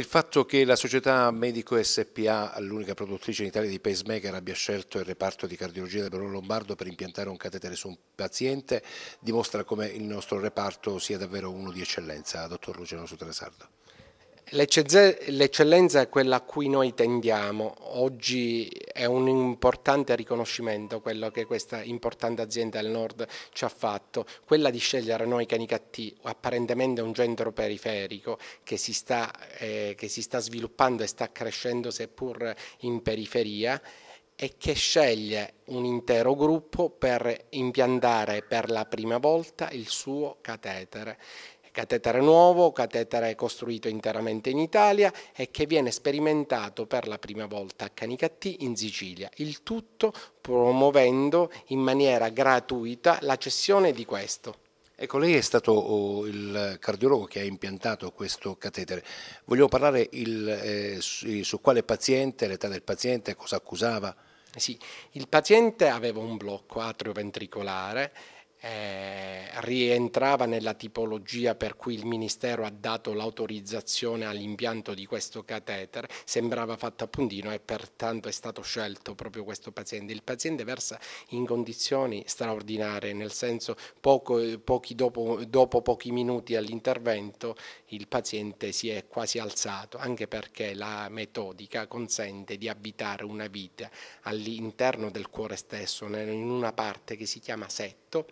Il fatto che la società Medico SPA, l'unica produttrice in Italia di pacemaker, abbia scelto il reparto di cardiologia del Barolo Lombardo per impiantare un catetere su un paziente dimostra come il nostro reparto sia davvero uno di eccellenza, dottor Luciano Sutresardo. L'eccellenza è quella a cui noi tendiamo, oggi è un importante riconoscimento quello che questa importante azienda del nord ci ha fatto, quella di scegliere noi Canicattì, apparentemente un centro periferico che si, sta, eh, che si sta sviluppando e sta crescendo seppur in periferia, e che sceglie un intero gruppo per impiantare per la prima volta il suo catetere. Catetere nuovo, catetere costruito interamente in Italia e che viene sperimentato per la prima volta a Canicattì in Sicilia. Il tutto promuovendo in maniera gratuita la cessione di questo. Ecco, lei è stato oh, il cardiologo che ha impiantato questo catetere. Vogliamo parlare il, eh, su, su quale paziente, l'età del paziente, cosa accusava? Sì, il paziente aveva un blocco atrioventricolare eh, rientrava nella tipologia per cui il Ministero ha dato l'autorizzazione all'impianto di questo catetere, sembrava fatto a puntino e pertanto è stato scelto proprio questo paziente. Il paziente versa in condizioni straordinarie, nel senso poco, pochi dopo, dopo pochi minuti all'intervento il paziente si è quasi alzato, anche perché la metodica consente di abitare una vita all'interno del cuore stesso, in una parte che si chiama setto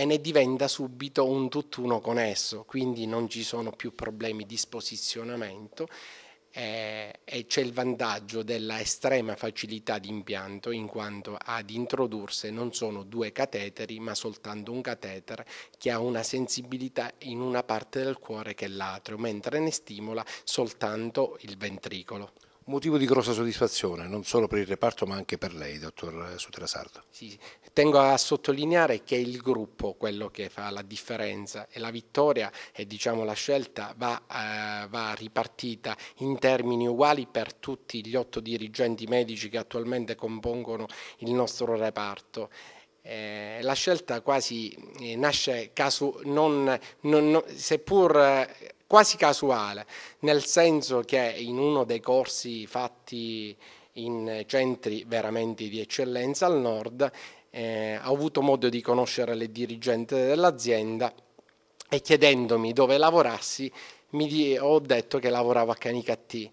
e ne diventa subito un tutt'uno con esso, quindi non ci sono più problemi di sposizionamento eh, e c'è il vantaggio della estrema facilità di impianto in quanto ad introdursi non sono due cateteri ma soltanto un catetere che ha una sensibilità in una parte del cuore che è l'atrio, mentre ne stimola soltanto il ventricolo motivo di grossa soddisfazione, non solo per il reparto ma anche per lei, dottor Sutrasardo. Sì, tengo a sottolineare che è il gruppo quello che fa la differenza e la vittoria e diciamo la scelta va, eh, va ripartita in termini uguali per tutti gli otto dirigenti medici che attualmente compongono il nostro reparto. Eh, la scelta quasi eh, nasce caso non, non, non seppur... Eh, quasi casuale, nel senso che in uno dei corsi fatti in centri veramente di eccellenza al nord eh, ho avuto modo di conoscere le dirigenti dell'azienda e chiedendomi dove lavorassi mi ho detto che lavoravo a Canicattì.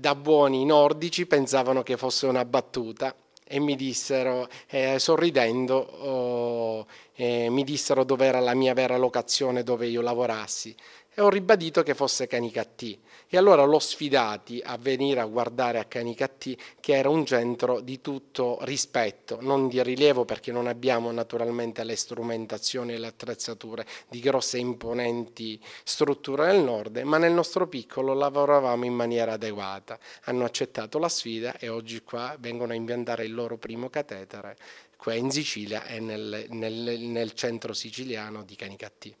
Da buoni nordici pensavano che fosse una battuta e mi dissero eh, sorridendo oh, eh, mi dissero dove era la mia vera locazione dove io lavorassi e ho ribadito che fosse Canicattì e allora l'ho sfidati a venire a guardare a Canicattì che era un centro di tutto rispetto, non di rilievo perché non abbiamo naturalmente le strumentazioni e le attrezzature di grosse imponenti strutture del nord, ma nel nostro piccolo lavoravamo in maniera adeguata. Hanno accettato la sfida e oggi qua vengono a impiantare il loro primo catetere qua in Sicilia e nel, nel, nel centro siciliano di Canicattì.